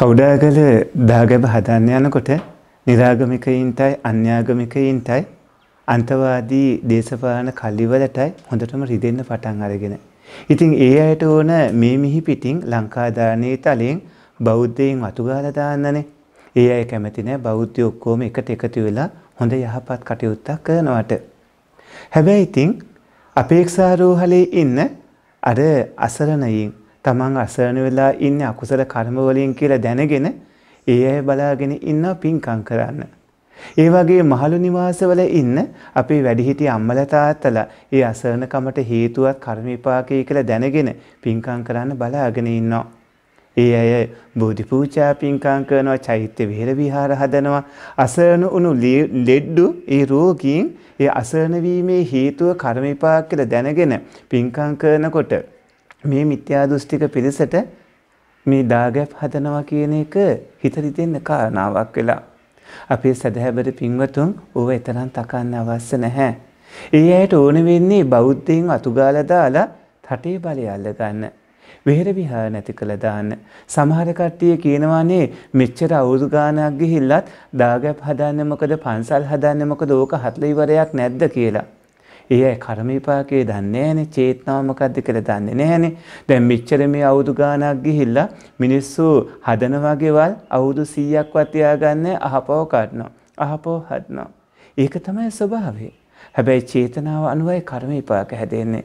කවුඩාගල දාගැබ හදන්න යනකොට නිරාගමිකයින්ටයි අන්‍යාගමිකයින්ටයි අන්තවාදී දේශපාලන කල්ලිවලටයි හොඳටම රිදෙන්න පටන් අරගෙන. ඉතින් ඒ අයට ඕන මේ මිහි පිටින් ලංකාදානයේ තලයෙන් බෞද්ධයෙන් වතුගාලා දාන්නනේ. ඒ අය කැමති නෑ බෞද්ධ ඔක්කොම එකට එකතු වෙලා හොඳ යහපත් කටයුත්තක් කරනවට. හැබැයි ඉතින් අපේක්ෂාරෝහලේ ඉන්න අර අසරණයින් තමන් අසරණ වෙලා ඉන්න අකුසල කර්මවලින් කියලා දැනගෙන ඒ අය බලාගෙන ඉන්න පින්කම් කරන්න. ඒ වගේ මහලු නිවාසවල ඉන්න අපේ වැඩිහිටි අම්මලා තාත්තලා ඒ අසරණකමට හේතුවක් කර්ම විපාකය කියලා දැනගෙන පින්කම් කරන්න බලාගෙන ඉන්නවා. ඒ අය බෝධි පූජා පින්කම් කරනවා, චෛත්‍ය විහෙර විහාර හදනවා, අසරණ උණු ලෙඩ්ඩු ඒ රෝගීන් ඒ අසරණ වීමේ හේතුව කර්ම විපාක කියලා දැනගෙන පින්කම් කරනකොට මේ මිත්‍යා දෘෂ්ටික පිරිසට මේ දාගැප් හදනවා කියන එක හිත රිදෙන්න කාරණාවක් වෙලා. අපේ සදහැබර පින්වතුන් ඌව එතරම් තකන්න අවශ්‍ය නැහැ. ඒ අයට ඕන වෙන්නේ බෞද්ධයෙන් අතුගාලා දාලා රටේ බලය අල්ල ගන්න. වෙහෙර විහාර නැති කළ දාන්න. සමහර කට්ටිය කියනවානේ මෙච්චර අවුරුදු ගාණක් ගිහිල්ලත් දාගැප් හදන්නේ මොකද පන්සල් හදන්නේ මොකද ඕක හතල ඉවරයක් නැද්ද කියලා. ඒ අය කර්ම විපාකේ දන්නේ නැහනේ චේතනාව මොකද්ද කියලා දන්නේ නැහනේ දැන් මෙච්චර මේ අවුරුදු ගාණක් ගිහිල්ලා මිනිස්සු හදන වගේවල් අවුරුදු 100ක්වත් තියාගන්නේ අහපව කඩනවා අහපව හදනවා ඒක තමයි ස්වභාවය හැබැයි චේතනාව අනුවයි කර්ම විපාක හැදෙන්නේ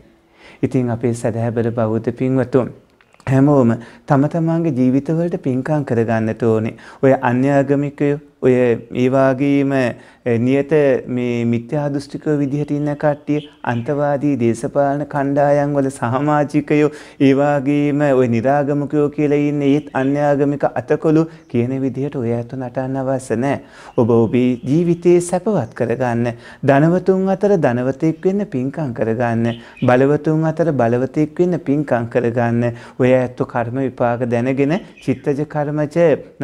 ඉතින් අපේ සදහැබර බෞද්ධ පින්වතුන් හැමෝම තම තමාගේ ජීවිතවලට පින්කම් කරගන්නට ඕනේ. ඔය අන්‍යාගමිකයෝ ඔය ඒ වගේම නියත මේ මිත්‍යා දෘෂ්ටික විදිහට ඉන්න කට්ටිය අන්තවාදී දේශපාලන කණ්ඩායම් වල සමාජිකයෝ ඒ වගේම ඔය निराගමිකයෝ කියලා ඉන්නේ ඒත් අන්‍යාගමික අතකොළු කියන විදිහට ඔය අත නටන්න අවශ්‍ය නැහැ. ඔබ ඔබේ ජීවිතේ සැපවත් කරගන්න, ධනවතුන් අතර ධනවතෙක් වෙන්න පින්කම් කරගන්න, බලවතුන් අතර බලවතෙක් වෙන්න පින්කම් කරගන්න. ඔය ඇත්ත කර්ම විපාක දැනගෙන චිත්තජ කර්මජ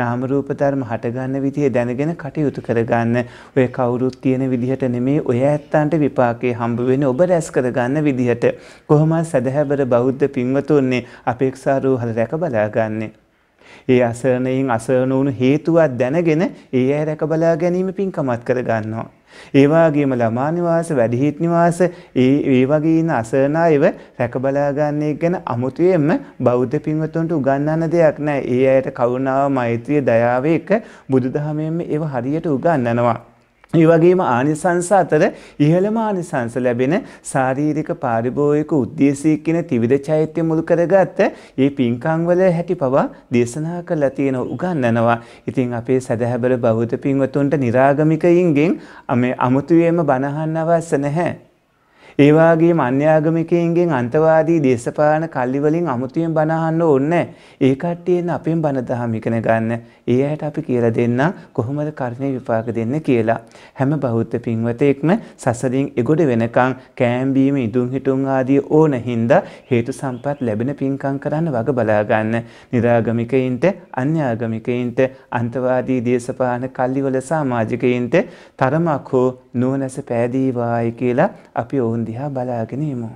නාම රූප ධර්ම හටගන්න විදිහ දැනගෙන කටයුතු කරගන්න. ඔය කවුරුත් කියන විදිහට නෙමේ ඔය ඇත්තන්ට විපාකේ හම්බ වෙන්නේ ඔබ රැස් කරගන්න විදිහට. කොහොමද සදහැබර බෞද්ධ පින්වතුන්නේ අපේක්ෂා රෝහල රැක බලාගන්නේ. ඒ අසරණයින් අසරණ වුණු හේතුවක් දැනගෙන ඒ අය රැක බලා ගැනීම පින්කමත් කරගන්නවා. ඒ වගේම ළමා නිවාස වැඩිහිටි නිවාස ඒ ඒ වගේ ඉන්න අසරණ අයව රැක බලා ගන්න එක ගැන අමුතුවෙන්ම බෞද්ධ පින්වතුන්ට උගන්වන්න දෙයක් නැහැ. ඒ අයට කරුණාව, මෛත්‍රිය, දයාව එක බුදුදහමෙන්ම ඒව හරියට උගන්වනවා. ඒ වගේම ආනිසංස අතර ඉහළම ආනිසංස ලැබෙන ශාරීරික පාරිභෝගික උද්දේශී කියන ත්‍රිවිධ චෛත්‍ය මුල් කරගත්ත මේ පින්කම් වල හැටි පවා දේශනා කරලා තියෙන උගන්වනවා. ඉතින් අපේ සදහැබර බෞද්ධ පින්වතුන්ට निराගමිකයින්ගෙන් මේ අමුතුවේම බණහන් අවශ්‍ය නැහැ. ඒවාගේ මන්‍යාගමිකයන්ගෙන් අන්තවාදී දේශපාලන කල්ලිවලින් අමුතුවෙන් බණහන්න ඕන්න ඒ කට්ටියෙන් අපෙන් බණදහම ඉගෙන ගන්න ඒ අයට අපි කියල දෙන්න කොහොමද කර්ණය විපාක දෙන්න කියලා. හැම බෞද්ධ පින්වතෙක්ම සසරින් එගොඩ වෙනකං කෑම්බීම ඉදුම් හිටුම් ආදී ඕන හින්දා හේතු සම්පත් ලැබෙන පින්කම් කරන්න වග බලාගන්න. නිරාගමිකයින්ට අන්‍යාගමිකයින්ට අන්තවාදී දේශපාන කල්ලිවල සාමාජිකයින්ට තරමක් හෝ නුවණැස පෑදීවායි කියලා අපි ඔවුන් දිහා බලාගෙන ඉමු.